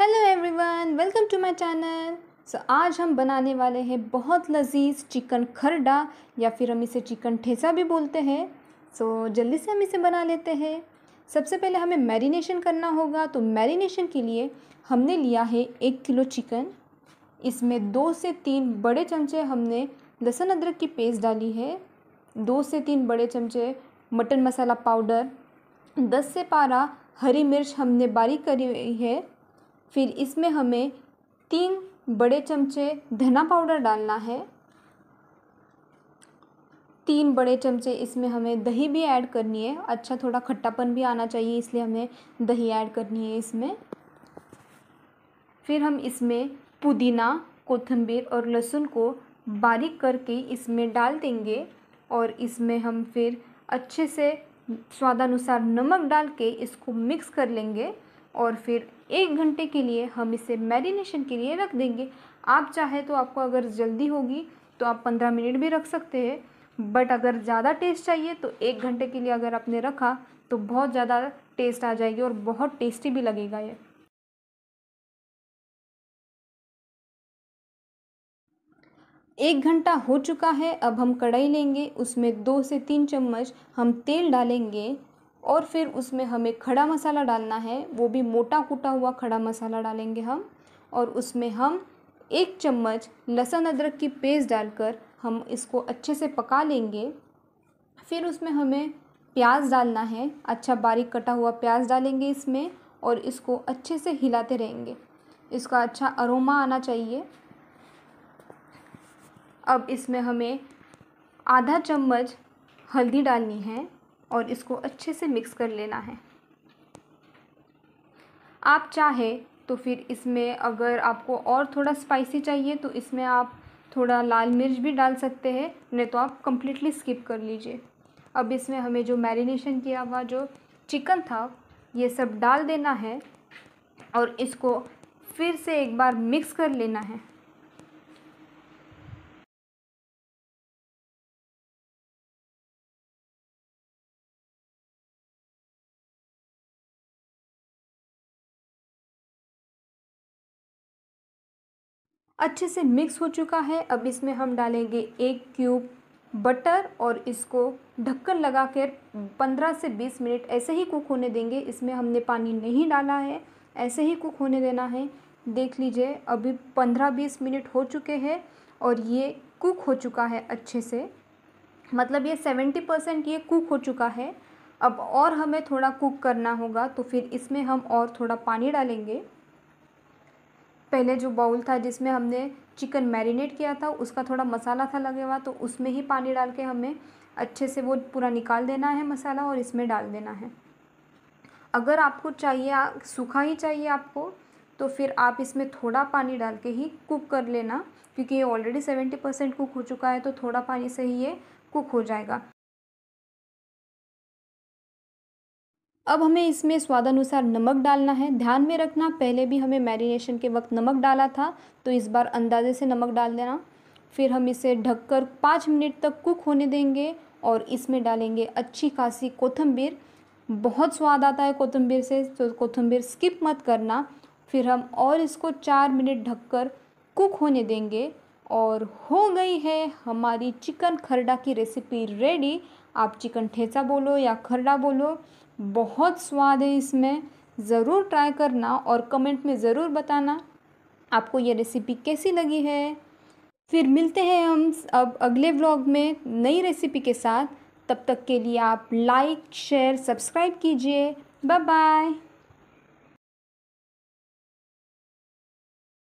hello everyone welcome to my channel so आज हम बनाने वाले हैं बहुत लजीज चिकन खरडा या फिर हम इसे चिकन ठेसा भी बोलते हैं सो so, जल्दी से हम इसे बना लेते हैं सबसे पहले हमें मैरिनेशन करना होगा तो मैरिनेशन के लिए हमने लिया है एक किलो चिकन इसमें दो से तीन बड़े चमचे हमने लहसुन अदरक की पेस्ट डाली है दो से तीन बड़े चमचे मटन मसाला पाउडर दस से बारह हरी मिर्च हमने बारीक करी हुई है फिर इसमें हमें तीन बड़े चमचे धना पाउडर डालना है तीन बड़े चमचे इसमें हमें दही भी ऐड करनी है अच्छा थोड़ा खट्टापन भी आना चाहिए इसलिए हमें दही ऐड करनी है इसमें फिर हम इसमें पुदीना कोथम्बीर और लहसुन को बारीक करके इसमें डाल देंगे और इसमें हम फिर अच्छे से स्वादानुसार नमक डाल के इसको मिक्स कर लेंगे और फिर एक घंटे के लिए हम इसे मैरिनेशन के लिए रख देंगे आप चाहे तो आपको अगर जल्दी होगी तो आप पंद्रह मिनट भी रख सकते हैं बट अगर ज़्यादा टेस्ट चाहिए तो एक घंटे के लिए अगर आपने रखा तो बहुत ज़्यादा टेस्ट आ जाएगी और बहुत टेस्टी भी लगेगा ये एक घंटा हो चुका है अब हम कढ़ाई लेंगे उसमें दो से तीन चम्मच हम तेल डालेंगे और फिर उसमें हमें खड़ा मसाला डालना है वो भी मोटा कूटा हुआ खड़ा मसाला डालेंगे हम और उसमें हम एक चम्मच लहसुन अदरक की पेस्ट डालकर हम इसको अच्छे से पका लेंगे फिर उसमें हमें प्याज डालना है अच्छा बारीक कटा हुआ प्याज डालेंगे इसमें और इसको अच्छे से हिलाते रहेंगे इसका अच्छा अरोमा आना चाहिए अब इसमें हमें आधा चम्मच हल्दी डालनी है और इसको अच्छे से मिक्स कर लेना है आप चाहे तो फिर इसमें अगर आपको और थोड़ा स्पाइसी चाहिए तो इसमें आप थोड़ा लाल मिर्च भी डाल सकते हैं नहीं तो आप कम्प्लीटली स्किप कर लीजिए अब इसमें हमें जो मैरिनेशन किया हुआ जो चिकन था ये सब डाल देना है और इसको फिर से एक बार मिक्स कर लेना है अच्छे से मिक्स हो चुका है अब इसमें हम डालेंगे एक क्यूब बटर और इसको ढक्कन लगा कर पंद्रह से बीस मिनट ऐसे ही कुक होने देंगे इसमें हमने पानी नहीं डाला है ऐसे ही कुक होने देना है देख लीजिए अभी पंद्रह बीस मिनट हो चुके हैं और ये कुक हो चुका है अच्छे से मतलब ये सेवेंटी परसेंट ये कुक हो चुका है अब और हमें थोड़ा कुक करना होगा तो फिर इसमें हम और थोड़ा पानी डालेंगे पहले जो बाउल था जिसमें हमने चिकन मैरिनेट किया था उसका थोड़ा मसाला था लगे हुआ तो उसमें ही पानी डाल के हमें अच्छे से वो पूरा निकाल देना है मसाला और इसमें डाल देना है अगर आपको चाहिए सूखा ही चाहिए आपको तो फिर आप इसमें थोड़ा पानी डाल के ही कुक कर लेना क्योंकि ये ऑलरेडी सेवेंटी परसेंट कुक हो चुका है तो थोड़ा पानी से ही ये कुक हो जाएगा अब हमें इसमें स्वादानुसार नमक डालना है ध्यान में रखना पहले भी हमें मैरिनेशन के वक्त नमक डाला था तो इस बार अंदाजे से नमक डाल देना फिर हम इसे ढककर पाँच मिनट तक कुक होने देंगे और इसमें डालेंगे अच्छी खासी कोथम्बीर बहुत स्वाद आता है कोथम्बीर से तो कोथम्बीर स्किप मत करना फिर हम और इसको चार मिनट ढककर कुक होने देंगे और हो गई है हमारी चिकन खरडा की रेसिपी रेडी आप चिकन ठेचा बोलो या खरडा बोलो बहुत स्वाद है इसमें ज़रूर ट्राई करना और कमेंट में ज़रूर बताना आपको ये रेसिपी कैसी लगी है फिर मिलते हैं हम अब अगले व्लॉग में नई रेसिपी के साथ तब तक के लिए आप लाइक शेयर सब्सक्राइब कीजिए बाय बाय